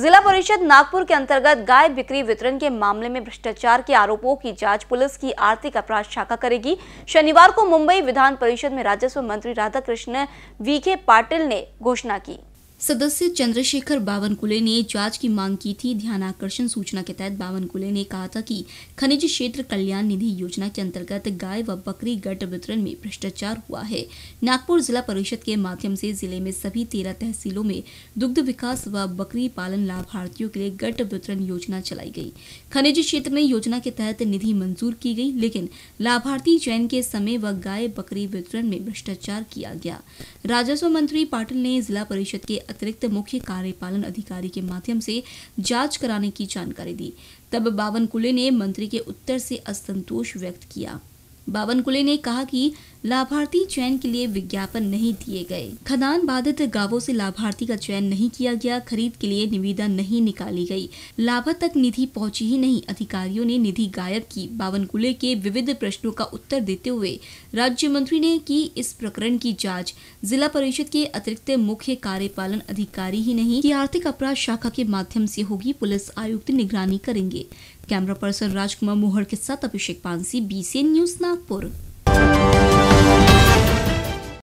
जिला परिषद नागपुर के अंतर्गत गाय बिक्री वितरण के मामले में भ्रष्टाचार के आरोपों की जांच पुलिस की आर्थिक अपराध शाखा करेगी शनिवार को मुंबई विधान परिषद में राजस्व मंत्री राधाकृष्ण विखे पाटिल ने घोषणा की सदस्य चंद्रशेखर बावनकुले ने जांच की मांग की थी ध्यान आकर्षण सूचना के तहत बावनकुले ने कहा था कि खनिज क्षेत्र कल्याण निधि योजना के अंतर्गत गाय व बकरी गट वितरण में भ्रष्टाचार हुआ है नागपुर जिला परिषद के माध्यम से जिले में सभी तेरह तहसीलों में दुग्ध विकास व बकरी पालन लाभार्थियों के लिए गट वितरण योजना चलाई गई खनिज क्षेत्र में योजना के तहत निधि मंजूर की गई लेकिन लाभार्थी चयन के समय व गाय बकरी वितरण में भ्रष्टाचार किया गया राजस्व मंत्री पाटिल ने जिला परिषद के अतिरिक्त मुख्य कार्यपालन अधिकारी के माध्यम से जांच कराने की जानकारी दी तब बावनकुले ने मंत्री के उत्तर से असंतोष व्यक्त किया बावनकुले ने कहा कि लाभार्थी चयन के लिए विज्ञापन नहीं दिए गए खदान बाधित गाँवों से लाभार्थी का चयन नहीं किया गया खरीद के लिए निविदा नहीं निकाली गई लाभ तक निधि पहुंची ही नहीं अधिकारियों ने निधि गायब की बावन कुले के विविध प्रश्नों का उत्तर देते हुए राज्य मंत्री ने की इस प्रकरण की जाँच जिला परिषद के अतिरिक्त मुख्य कार्यपालन अधिकारी ही नहीं की आर्थिक अपराध शाखा के माध्यम ऐसी होगी पुलिस आयुक्त निगरानी करेंगे कैमरा पर्सन राजकुमार मोहर के साथ अभिषेक पानसी बी न्यूज नागपुर